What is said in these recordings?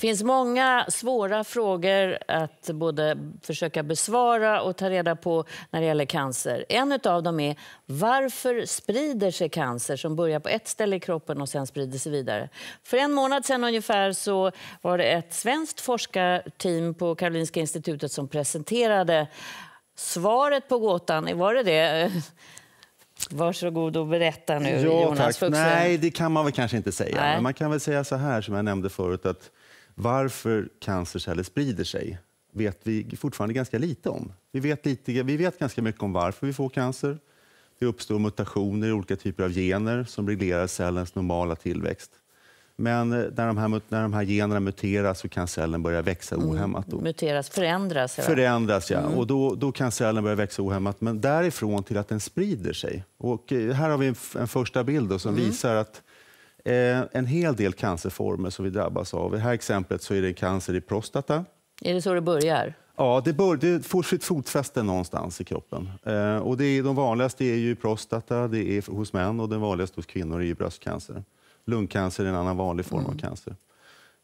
Det finns många svåra frågor att både försöka besvara och ta reda på när det gäller cancer. En av dem är varför sprider sig cancer som börjar på ett ställe i kroppen och sen sprider sig vidare? För en månad sedan ungefär så var det ett svenskt forskarteam på Karolinska institutet som presenterade svaret på gåtan. Var det det? Varsågod och berätta nu, ja, Jonas Fuxen. Nej, det kan man väl kanske inte säga. Nej. Men man kan väl säga så här, som jag nämnde förut, att varför cancerceller sprider sig vet vi fortfarande ganska lite om. Vi vet, lite, vi vet ganska mycket om varför vi får cancer. Det uppstår mutationer i olika typer av gener som reglerar cellens normala tillväxt. Men eh, när de här, när de här generna muteras så kan cellen börja växa mm, ohämmat. Då. Muteras, förändras? Eller? Förändras, ja. Mm. Och då, då kan cellen börja växa ohämmat. Men därifrån till att den sprider sig. Och eh, här har vi en, en första bild då, som mm. visar att Eh, en hel del cancerformer som vi drabbas av. I det här exemplet så är det cancer i prostata. Är det så det börjar? Ja, det, bör, det får sitt fotfäste någonstans i kroppen. Eh, och det är, de vanligaste är ju prostata, det är hos män och den vanligaste hos kvinnor är ju bröstcancer. Lungcancer är en annan vanlig form mm. av cancer.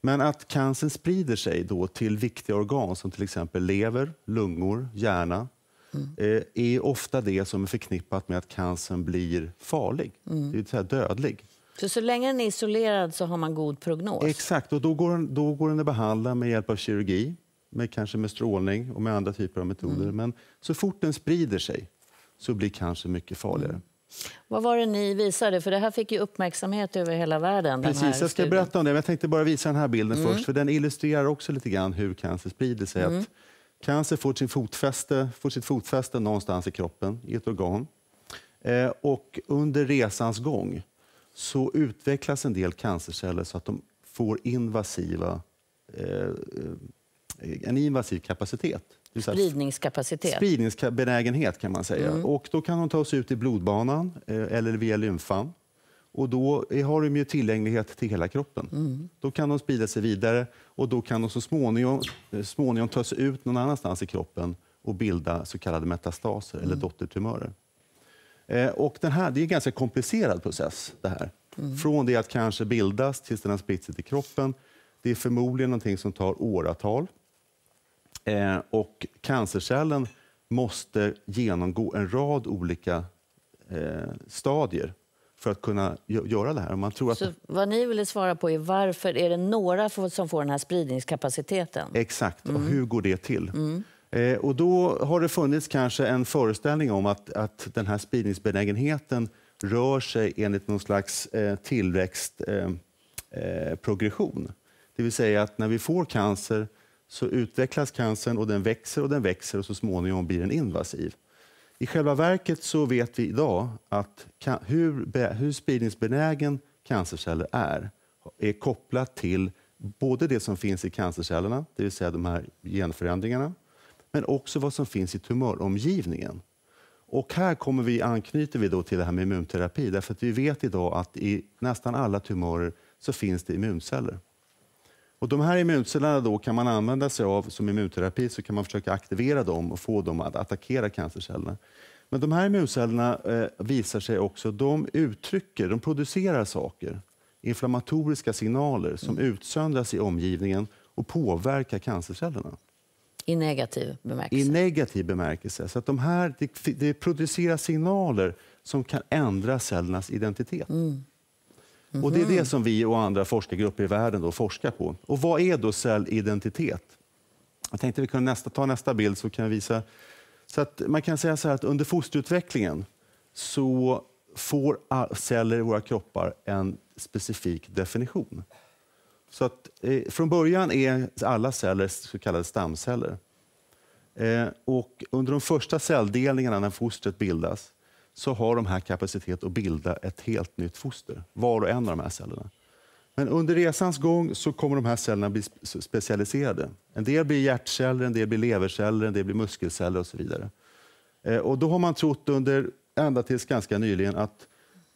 Men att cancern sprider sig då till viktiga organ som till exempel lever, lungor, hjärna mm. eh, är ofta det som är förknippat med att cancern blir farlig, mm. det vill säga dödlig. Så, så länge den är isolerad så har man god prognos? Exakt, och då går den, då går den att behandla med hjälp av kirurgi, med, kanske med strålning och med andra typer av metoder. Mm. Men så fort den sprider sig så blir cancer mycket farligare. Mm. Vad var det ni visade? För Det här fick ju uppmärksamhet över hela världen. Precis, jag ska berätta om det. Men jag tänkte bara visa den här bilden mm. först. För Den illustrerar också lite grann hur cancer sprider sig. Mm. Att cancer får, sin fotfäste, får sitt fotfäste någonstans i kroppen, i ett organ. Eh, och under resans gång så utvecklas en del cancerceller så att de får invasiva, eh, en invasiv kapacitet. Spridningskapacitet? Spridningsbenägenhet kan man säga. Mm. Och då kan de ta sig ut i blodbanan eh, eller via lymfan. Och då har de ju tillgänglighet till hela kroppen. Mm. Då kan de sprida sig vidare och då kan de så småningom, eh, småningom ta sig ut någon annanstans i kroppen och bilda så kallade metastaser mm. eller dottertumörer. Eh, och den här, det är en ganska komplicerad process. det här. Mm. Från det att kanske bildas tills den har spritt till kroppen. Det är förmodligen någonting som tar åratal. Eh, och cancercellen måste genomgå en rad olika eh, stadier för att kunna göra det här. Man tror att... Så vad ni ville svara på är varför är det några som får den här spridningskapaciteten? Exakt, mm. och hur går det till? Mm. Eh, och då har det funnits kanske en föreställning om att, att den här spridningsbenägenheten rör sig enligt någon slags eh, tillväxtprogression. Eh, det vill säga att när vi får cancer så utvecklas cancern och den växer och den växer och så småningom blir den invasiv. I själva verket så vet vi idag att hur, hur spridningsbenägen cancerceller är är kopplat till både det som finns i cancercellerna, det vill säga de här genförändringarna, men också vad som finns i tumöromgivningen. Och här kommer vi, anknyter vi då till det här med immunterapi, därför att vi vet idag att i nästan alla tumörer så finns det immunceller. Och de här immuncellerna då kan man använda sig av som immunterapi, så kan man försöka aktivera dem och få dem att attackera cancercellerna. Men de här immuncellerna eh, visar sig också, de uttrycker, de producerar saker, inflammatoriska signaler som mm. utsöndras i omgivningen och påverkar cancercellerna. I negativ bemärkelse? I negativ bemärkelse. Så att de här, det, det producerar signaler som kan ändra cellernas identitet. Mm. Mm. Och Det är mhm. det som vi och andra forskargrupper i världen då forskar på. Och Vad är då cellidentitet? Jag tänkte vi kunde nästa, ta nästa bild så kan jag visa. Så att man kan säga så att under fosterutvecklingen så får celler i våra kroppar en specifik definition. Så att, eh, från början är alla celler så kallade stamceller. Eh, och under de första celldelningarna, när fostret bildas, så har de här kapacitet att bilda ett helt nytt foster, var och en av de här cellerna. Men under resans gång så kommer de här cellerna bli specialiserade. En del blir hjärtceller, en del blir leverceller, en del blir muskelceller och så vidare. Eh, och då har man trott under, ända tills ganska nyligen att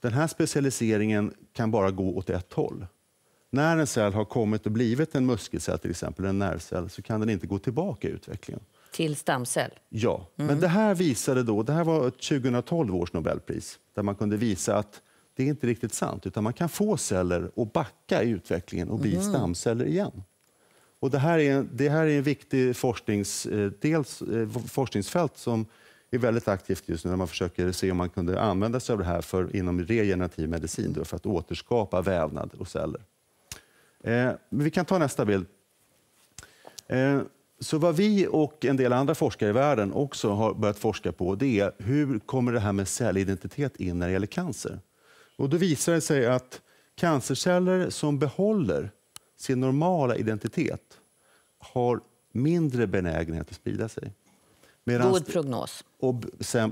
den här specialiseringen kan bara gå åt ett håll. När en cell har kommit och blivit en muskelcell, till exempel en nervcell, så kan den inte gå tillbaka i utvecklingen. Till stamcell? Ja. Mm. Men det här visade då, det här var 2012 års Nobelpris, där man kunde visa att det är inte riktigt sant, utan man kan få celler att backa i utvecklingen och bli mm. stamceller igen. Och det här är, det här är en viktig forsknings, eh, dels, eh, forskningsfält som är väldigt aktivt just nu när man försöker se om man kunde använda sig av det här för, inom regenerativ medicin då, för att återskapa vävnad och celler. Eh, vi kan ta nästa bild. Eh, så vad vi och en del andra forskare i världen också har börjat forska på det är hur kommer det här med cellidentitet in när det gäller cancer? Och då visar det sig att cancerceller som behåller sin normala identitet har mindre benägenhet att sprida sig. Medans God prognos. Och,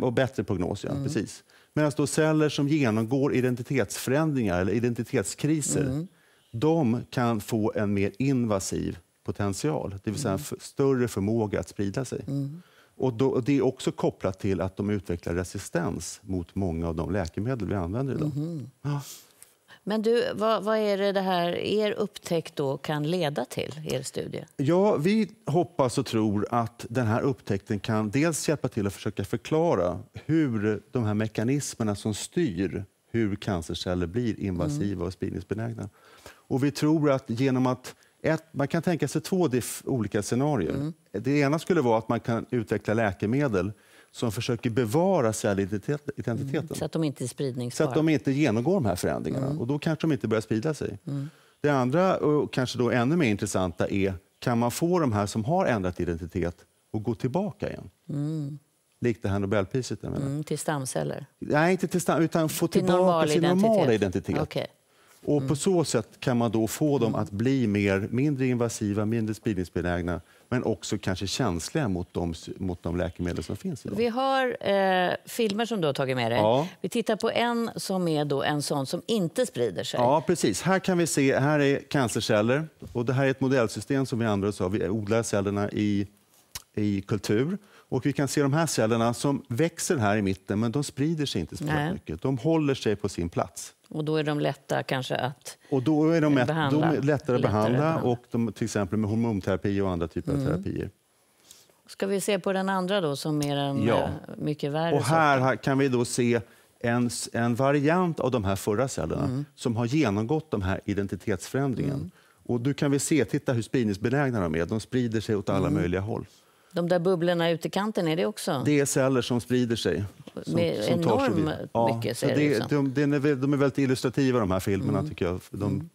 och bättre prognos, ja. Mm. Precis. Medan då celler som genomgår identitetsförändringar eller identitetskriser mm de kan få en mer invasiv potential, det vill säga en mm. större förmåga att sprida sig. Mm. Och, då, och, Det är också kopplat till att de utvecklar resistens mot många av de läkemedel vi använder idag. Mm. Ja. Men du, vad, vad, är det, det här er upptäckt då kan leda till, er studie? Ja, vi hoppas och tror att den här upptäckten kan dels hjälpa till att försöka förklara hur de här mekanismerna som styr hur cancerceller blir invasiva mm. och spridningsbenägna. Och vi tror att genom att ett, man kan tänka sig två olika scenarier. Mm. Det ena skulle vara att man kan utveckla läkemedel som försöker bevara cellidentiteten. Mm. Så att de inte är spridningsbara. Så att de inte genomgår de här förändringarna. Mm. Och då kanske de inte börjar sprida sig. Mm. Det andra, och kanske då ännu mer intressanta, är kan man få de här som har ändrat identitet att gå tillbaka igen? Mm likt det här Nobelpriset. Jag menar. Mm, till stamceller? Nej, inte till stamceller, utan få till tillbaka normal sin normala identitet. Okay. Och mm. På så sätt kan man då få dem mm. att bli mer, mindre invasiva, mindre spridningsbenägna men också kanske känsliga mot de, mot de läkemedel som finns idag. Vi har eh, filmer som du har tagit med dig. Ja. Vi tittar på en som är då en sån som inte sprider sig. Ja, precis. Här kan vi se, här är cancerceller. Och det här är ett modellsystem som vi använder oss av. Vi odlar cellerna i, i kultur. Och vi kan se de här cellerna som växer här i mitten, men de sprider sig inte så mycket. De håller sig på sin plats. Och då är de lätta kanske att Och då är de, behandla. de är lättare att behandla, och de, till exempel med hormonterapi och andra typer mm. av terapier. Ska vi se på den andra då som är den ja. Eh, mycket värre? Och här, här kan vi då se en, en, variant av de här förra cellerna mm. som har genomgått de här identitetsförändringen. Mm. Och du kan vi se, titta hur spridningsbenägna de är. De sprider sig åt alla mm. möjliga håll. De där bubblorna i kanten, är det också? Det är celler som sprider sig. Liksom. de, är, väldigt illustrativa de här filmerna mm. tycker jag. De...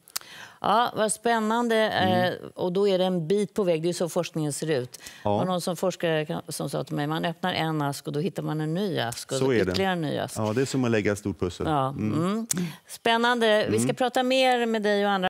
Ja, vad spännande. Mm. Eh, och då är det en bit på väg. Det är så forskningen ser ut. Ja. Och någon som forskare som sa till mig man öppnar en ask och då hittar man en ny ask. Och så är det. En ny ask. Ja, det är som att lägga ett stort pussel. Ja. Mm. mm. Spännande. Vi mm. ska prata mer med dig och andra